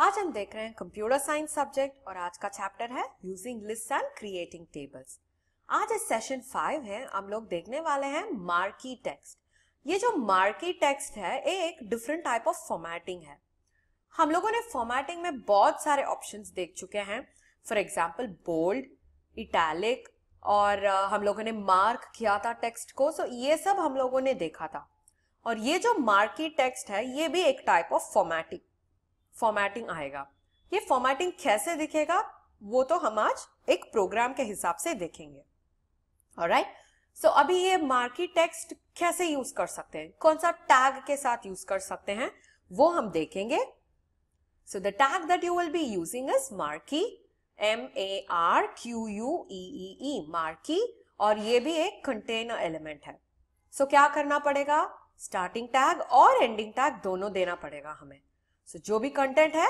आज हम देख रहे हैं कंप्यूटर साइंस सब्जेक्ट और आज का चैप्टर है using list and creating tables आज इस सेशन फाइव है हम लोग देखने वाले हैं मार्की टेक्स्ट ये जो मार्की टेक्स्ट है ये एक डिफरेंट टाइप ऑफ फॉर्मेटिंग है हम लोगों ने फॉर्मेटिंग में बहुत सारे ऑप्शंस देख चुके हैं फॉर एग्जाम्पल बोल्ड इटैलिक और हम लोगों ने मार्क किया था टेक्स्ट को सो ये सब हम लोगों ने देखा था और ये जो मार्की टेक्स्ट है ये भी एक टाइप ऑफ फॉर्मेटिंग फॉर्मेटिंग आएगा ये फॉर्मेटिंग कैसे दिखेगा वो तो हम आज एक प्रोग्राम के हिसाब से देखेंगे राइट सो right? so, अभी ये मार्की टेक्स्ट कैसे यूज कर सकते हैं कौन सा टैग के साथ यूज कर सकते हैं वो हम देखेंगे so the tag that you will be using is marquee M A R Q U E E marquee और ये भी एक कंटेनर एलिमेंट है सो so, क्या करना पड़ेगा स्टार्टिंग टैग और एंडिंग टैग दोनों देना पड़ेगा हमें सो so, जो भी कंटेंट है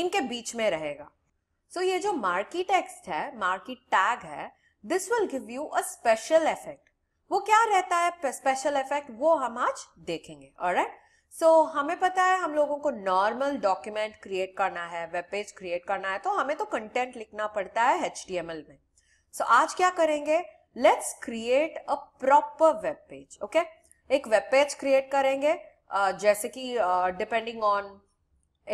इनके बीच में रहेगा सो so, ये जो मार्की टेक्स्ट है मार्की टैग है this will give you a special effect वो क्या रहता है स्पेशल इफेक्ट वो हम आज देखेंगे ऑलराइट सो so, हमें पता है हम लोगों को नॉर्मल डॉक्यूमेंट क्रिएट करना है वेब पेज क्रिएट करना है तो हमें तो कंटेंट लिखना पड़ता है एच में सो so, आज क्या करेंगे let's create a proper web page okay एक वेब पेज क्रिएट करेंगे uh, जैसे कि depending on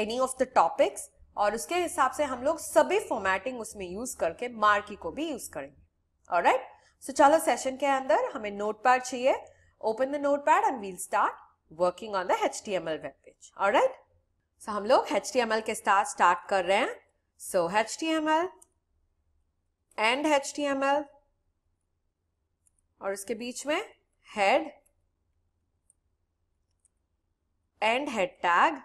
any of the topics और उसके हिसाब से हम लोग सभी फॉर्मेटिंग उसमें यूज करके मार्की को भी यूज करेंगे और राइट सो चलो सेशन के अंदर हमें नोट पैड चाहिए open the notepad and we'll start working on the H T M L web page और राइट सो हम लोग एच टी एम एल के साथ स्टार्ट कर रहे हैं so H T M L and H T M L और उसके बीच में हेड एंड हेड टैग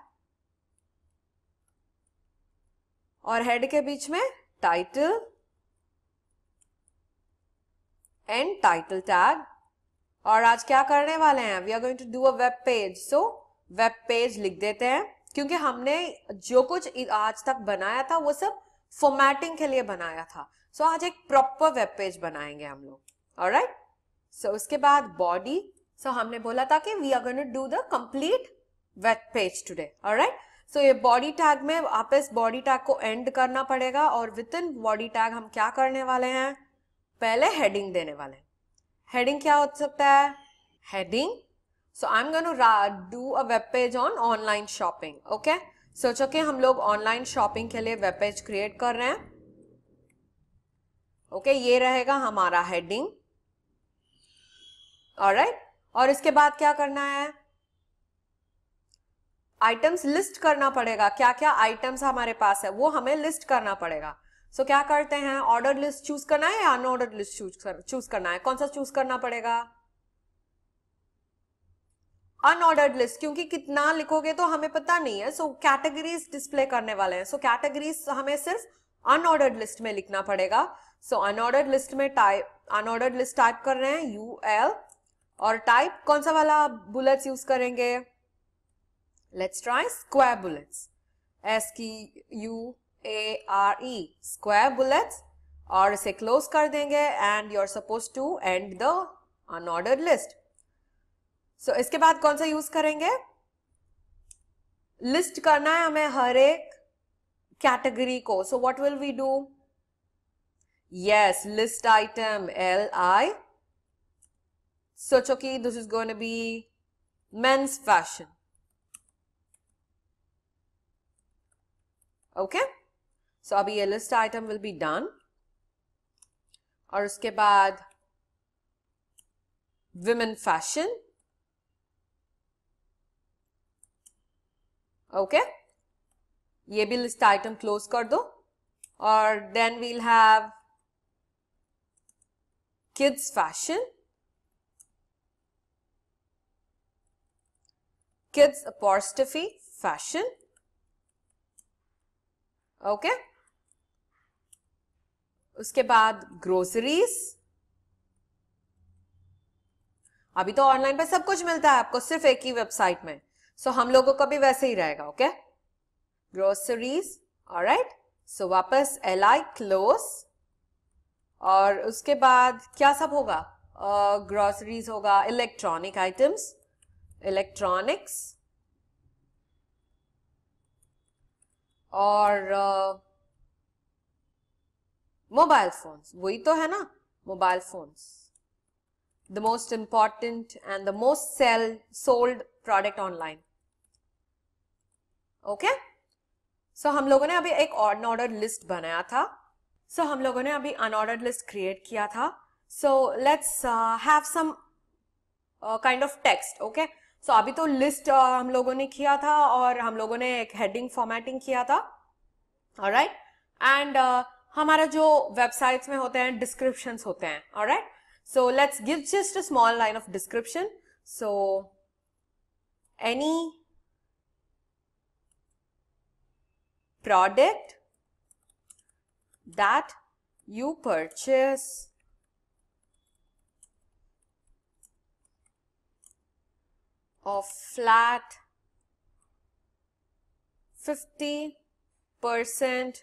और हेड के बीच में टाइटल एंड टाइटल टैग और आज क्या करने वाले हैं we are going to do a web page so web page लिख देते हैं क्योंकि हमने जो कुछ आज तक बनाया था वो सब फॉर्मेटिंग के लिए बनाया था सो so, आज एक प्रॉपर वेब पेज बनाएंगे हम लोग और राइट सो उसके बाद बॉडी सो so, हमने बोला था कि we are going to do the complete web page today और राइट सो so, ये बॉडी टैग में आप इस बॉडी टैग को एंड करना पड़ेगा और विद इन बॉडी टैग हम क्या करने वाले हैं पहले हेडिंग देने वाले हैं हेडिंग क्या हो सकता है heading so I am gonna do a web page on online shopping okay सोचो कि हम लोग ऑनलाइन शॉपिंग के लिए वेब पेज क्रिएट कर रहे हैं ओके okay, ये रहेगा हमारा हेडिंग और right? और इसके बाद क्या करना है आइटम्स लिस्ट करना पड़ेगा क्या क्या आइटम्स हमारे पास है वो हमें लिस्ट करना पड़ेगा सो so, क्या करते हैं ऑर्डर लिस्ट चूज करना है या अनऑर्डर लिस्ट चूज कर, चूज करना है कौन सा चूज करना पड़ेगा अनऑर्डर्ड लिस्ट क्योंकि कितना लिखोगे तो हमें पता नहीं है सो कैटेगरीज डिस्प्ले करने वाले हैं सो so, कैटेगरीज हमें सिर्फ अनऑर्डर्ड लिस्ट में लिखना पड़ेगा सो अनऑर्डर्ड लिस्ट में टाइप अनऑर्डर्ड लिस्ट टाइप कर रहे हैं यू एल और टाइप कौन सा वाला बुलेट्स यूज करेंगे Let's try square bullets. S की U A R E square bullets और इसे क्लोज कर देंगे and you are suppose to end the unordered list so इसके बाद कौन सा यूज करेंगे लिस्ट करना है हमें हर एक कैटेगरी को so what will we do yes list item L I सोचो कि this is going to be men's fashion okay so अभी ये list item will be done और उसके बाद विमेन फैशन ओके ये भी लिस्ट आइटम क्लोज कर दो और then we'll have kids fashion kids apostrophe fashion okay उसके बाद ग्रोसरीज अभी तो ऑनलाइन पे सब कुछ मिलता है आपको सिर्फ एक ही वेबसाइट में सो so, हम लोगों का भी वैसे ही रहेगा ओके ग्रोसरीज राइट सो वापस एल आई क्लोज और उसके बाद क्या सब होगा ग्रोसरीज uh, होगा इलेक्ट्रॉनिक आइटम्स इलेक्ट्रॉनिक्स और मोबाइल फोन्स वही तो है ना mobile phones the most important and the most sale sold product online okay so हम लोगों ने अभी एक अनऑर्डर लिस्ट बनाया था सो so, हम लोगों ने अभी अनऑर्डर लिस्ट क्रिएट किया था so let's have some kind of text okay so so, अभी तो लिस्ट हम लोगों ने किया था और हम लोगों ने एक हेडिंग फॉर्मेटिंग किया था और राइट एंड हमारा जो वेबसाइट्स में होते हैं डिस्क्रिप्शन होते हैं और right so let's give just a small line of description so any product that you purchase of flat 50%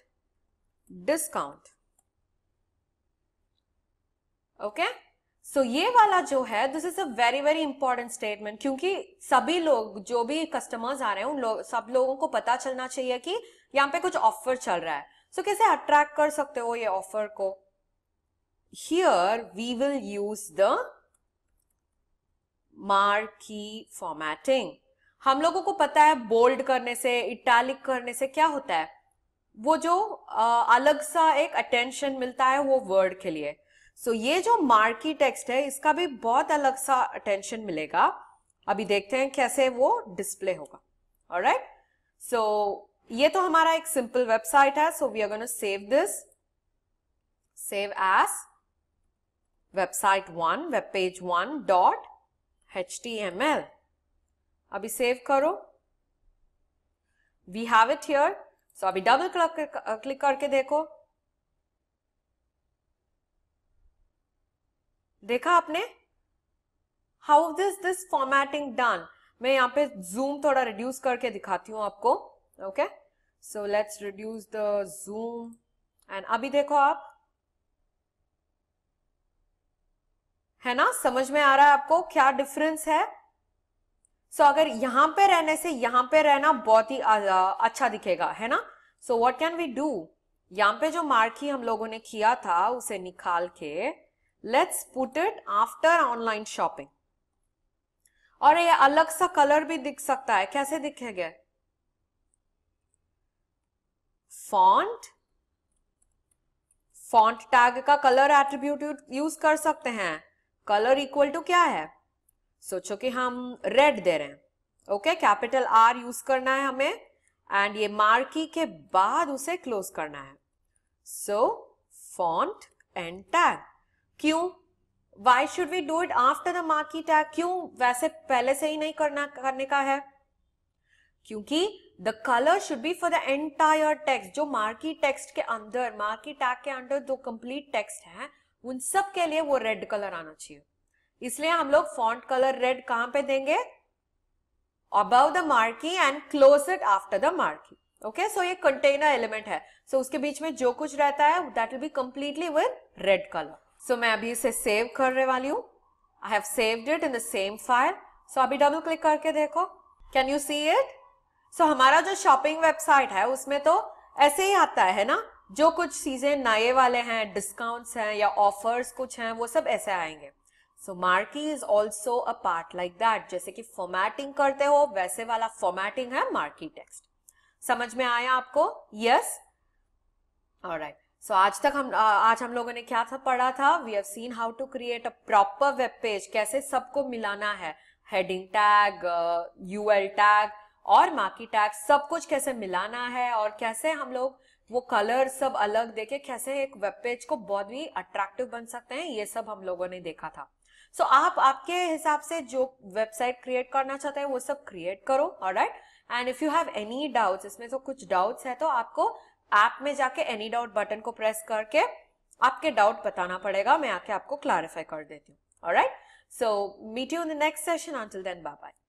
discount. Okay okay? So so, ये वाला जो है this is a very very important statement क्योंकि सभी लोग जो भी कस्टमर्स आ रहे हैं उन लोग सब लोगों को पता चलना चाहिए कि यहाँ पे कुछ ऑफर चल रहा है सो so, कैसे अट्रैक्ट कर सकते हो ये ऑफर को here we will use the marquee formatting हम लोगों को पता है बोल्ड करने से इटैलिक करने से क्या होता है वो जो आ, अलग सा एक अटेंशन मिलता है वो वर्ड के लिए सो so, ये जो मार्की टेक्स्ट है इसका भी बहुत अलग सा अटेंशन मिलेगा अभी देखते हैं कैसे वो डिस्प्ले होगा राइट सो so, ये तो हमारा एक सिंपल वेबसाइट है so we are gonna save this save as website one web page one dot H T M L अभी सेव करो we have it here so अभी डबल क्लिक करके देखो देखा आपने how this this formatting done मैं यहां पे जूम थोड़ा रिड्यूस करके दिखाती हूं आपको okay so let's reduce the zoom and अभी देखो आप है ना समझ में आ रहा है आपको क्या डिफरेंस है सो so, अगर यहां पे रहने से यहां पे रहना बहुत ही अच्छा दिखेगा है ना so what can we do यहां पे जो मार्की हम लोगों ने किया था उसे निकाल के let's put it after online shopping और ये अलग सा कलर भी दिख सकता है कैसे दिखेगा फॉन्ट फॉन्ट टैग का कलर एट्रीब्यूट यूज कर सकते हैं कलर इक्वल टू क्या है सोचो कि हम रेड दे रहे हैं ओके कैपिटल आर यूज करना है हमें एंड ये मार्की के बाद उसे क्लोज करना है सो फॉन्ट एंड टैग क्यों why should we do it after the marquee tag क्यों वैसे पहले से ही नहीं करना करने का है क्योंकि the colour should be for the entire text जो मार्की टेक्स्ट के अंदर मार्की टैग के अंदर दो कंप्लीट टेक्स्ट है उन सब के लिए वो रेड कलर आना चाहिए इसलिए हम लोग फॉन्ट कलर रेड कहां पे देंगे above the marquee and close it after the marquee okay so ये कंटेनर एलिमेंट है सो so, उसके बीच में जो कुछ रहता है that will be completely with red colour so मैं अभी इसे सेव करने वाली हूँ I have saved it in the same file so अभी डबल क्लिक करके देखो can you see it so हमारा जो शॉपिंग वेबसाइट है उसमें तो ऐसे ही आता है ना जो कुछ चीज़ें नए वाले हैं डिस्काउंट्स हैं या ऑफर्स कुछ हैं वो सब ऐसे आएंगे so marquee is also a part like that जैसे कि फॉर्मेटिंग करते हो वैसे वाला फॉर्मेटिंग है मार्की टेक्स्ट समझ में आया आपको यस राइट सो आज तक हम आज हम लोगों ने क्या था पढ़ा था we have seen how to create a proper web page कैसे सबको मिलाना है हेडिंग टैग यूएल टैग और मार्की टैग सब कुछ कैसे मिलाना है और कैसे हम लोग वो कलर सब अलग देखे कैसे एक वेब पेज को बहुत ही अट्रैक्टिव बन सकते हैं ये सब हम लोगों ने देखा था सो so, आप आपके हिसाब से जो वेबसाइट क्रिएट करना चाहते हैं वो सब क्रिएट करो right and if you have any doubts इसमें तो कुछ डाउट्स है तो आपको ऐप में जाके एनी डाउट बटन को प्रेस करके आपके डाउट बताना पड़ेगा मैं आके आपको क्लैरिफाई कर देती हूँ right so meet you in the next session until then bye bye